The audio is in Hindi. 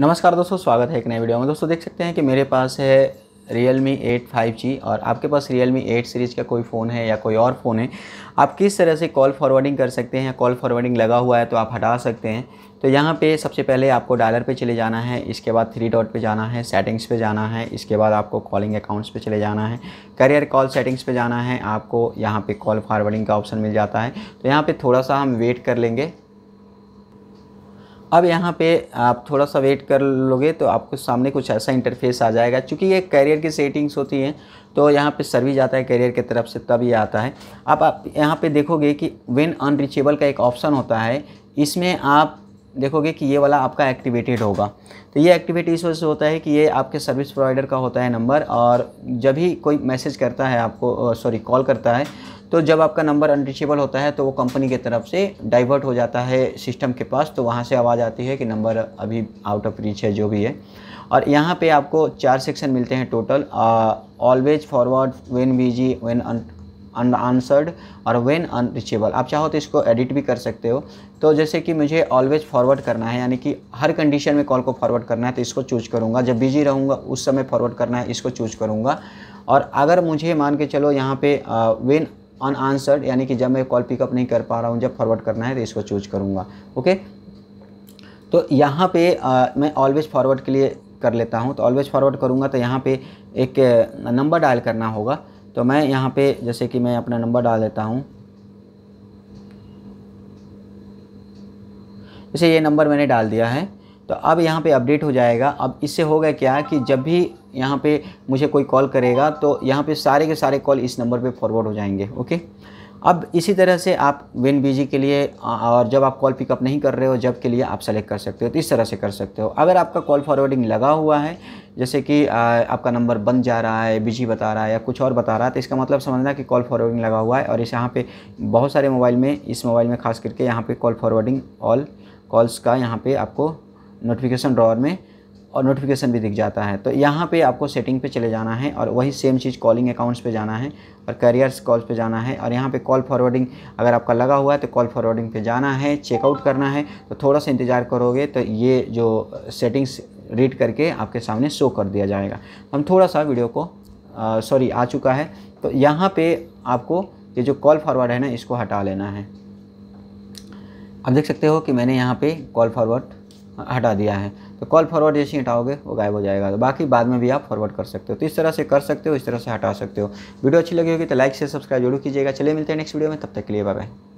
नमस्कार दोस्तों स्वागत है एक नए वीडियो में दोस्तों देख सकते हैं कि मेरे पास है Realme eight five G और आपके पास रियल मी एट सीरीज़ का कोई फ़ोन है या कोई और फ़ोन है आप किस तरह से कॉल फॉरवर्डिंग कर सकते हैं कॉल फॉरवर्डिंग लगा हुआ है तो आप हटा सकते हैं तो यहाँ पे सबसे पहले आपको डायलर पे चले जाना है इसके बाद थ्री डॉट पे जाना है सेटिंग्स पे जाना है इसके बाद आपको कॉलिंग अकाउंट्स पे चले जाना है करियर कॉल सेटिंग्स पे जाना है आपको यहाँ पे कॉल फॉरवर्डिंग का ऑप्शन मिल जाता है तो यहाँ पे थोड़ा सा हम वेट कर लेंगे अब यहाँ पे आप थोड़ा सा वेट कर लोगे तो आपको सामने कुछ ऐसा इंटरफेस आ जाएगा क्योंकि ये करियर की सेटिंग्स होती हैं तो यहाँ पे सर्विस जाता है करियर की तरफ से तब ये आता है अब आप यहाँ पे देखोगे कि वेन अनरीचेबल का एक ऑप्शन होता है इसमें आप देखोगे कि ये वाला आपका एक्टिवेटेड होगा तो ये एक्टिवेट इस वजह से होता है कि ये आपके सर्विस प्रोवाइडर का होता है नंबर और जब भी कोई मैसेज करता है आपको सॉरी कॉल करता है तो जब आपका नंबर अनरीचेबल होता है तो वो कंपनी की तरफ से डाइवर्ट हो जाता है सिस्टम के पास तो वहाँ से आवाज़ आती है कि नंबर अभी आउट ऑफ रीच है जो भी है और यहाँ पे आपको चार सेक्शन मिलते हैं total always forward when busy when unanswered और वेन अनरीचेबल आप चाहो तो इसको एडिट भी कर सकते हो तो जैसे कि मुझे ऑलवेज फॉरवर्ड करना है यानी कि हर कंडीशन में कॉल को फॉरवर्ड करना है तो इसको चूज करूँगा जब बिजी रहूँगा उस समय फॉरवर्ड करना है इसको चूज करूँगा और अगर मुझे मान के चलो यहाँ पे वेन अनआंसर्ड यानी कि जब मैं कॉल पिकअप नहीं कर पा रहा हूँ जब फॉरवर्ड करना है तो इसको चूज करूँगा ओके तो यहाँ पे आ, मैं ऑलवेज फॉरवर्ड के लिए कर लेता हूँ तो ऑलवेज फॉरवर्ड करूँगा तो यहाँ पे एक नंबर डायल करना होगा तो मैं यहाँ पे जैसे कि मैं अपना नंबर डाल देता हूँ जैसे ये नंबर मैंने डाल दिया है तो अब यहाँ पे अपडेट हो जाएगा अब इससे होगा क्या कि जब भी यहाँ पे मुझे कोई कॉल करेगा तो यहाँ पे सारे के सारे कॉल इस नंबर पे फॉरवर्ड हो जाएंगे ओके अब इसी तरह से आप विन बीजी के लिए और जब आप कॉल पिकअप नहीं कर रहे हो जब के लिए आप सेलेक्ट कर सकते हो तो इस तरह से कर सकते हो अगर आपका कॉल फॉरवर्डिंग लगा हुआ है जैसे कि आपका नंबर बंद जा रहा है बिजी बता रहा है या कुछ और बता रहा है तो इसका मतलब समझना कि कॉल फॉरवर्डिंग लगा हुआ है और इस यहाँ पे बहुत सारे मोबाइल में इस मोबाइल में खास करके यहाँ पर कॉल फॉरवर्डिंग ऑल कॉल्स का यहाँ पर आपको नोटिफिकेशन ड्रॉर में और नोटिफिकेशन भी दिख जाता है तो यहाँ पे आपको सेटिंग पे चले जाना है और वही सेम चीज़ कॉलिंग अकाउंट्स पे जाना है और करियर्स कॉल्स पे जाना है और यहाँ पे कॉल फॉरवर्डिंग अगर आपका लगा हुआ है तो कॉल फॉरवर्डिंग पे जाना है चेकआउट करना है तो थोड़ा सा इंतज़ार करोगे तो ये जो सेटिंग्स रीड करके आपके सामने शो कर दिया जाएगा हम थोड़ा सा वीडियो को सॉरी आ चुका है तो यहाँ पर आपको ये जो कॉल फॉरवर्ड है ना इसको हटा लेना है आप देख सकते हो कि मैंने यहाँ पर कॉल फॉरवर्ड हटा दिया है तो कॉल फॉरवर्ड जैसे ही हटाओगे वो गायब हो जाएगा तो बाकी बाद में भी आप फॉरवर्ड कर सकते हो तो इस तरह से कर सकते हो इस तरह से हटा सकते हो वीडियो अच्छी लगी होगी तो लाइक से सब्सक्राइब जरूर कीजिएगा चले मिलते हैं नेक्स्ट वीडियो में तब तक के लिए बाय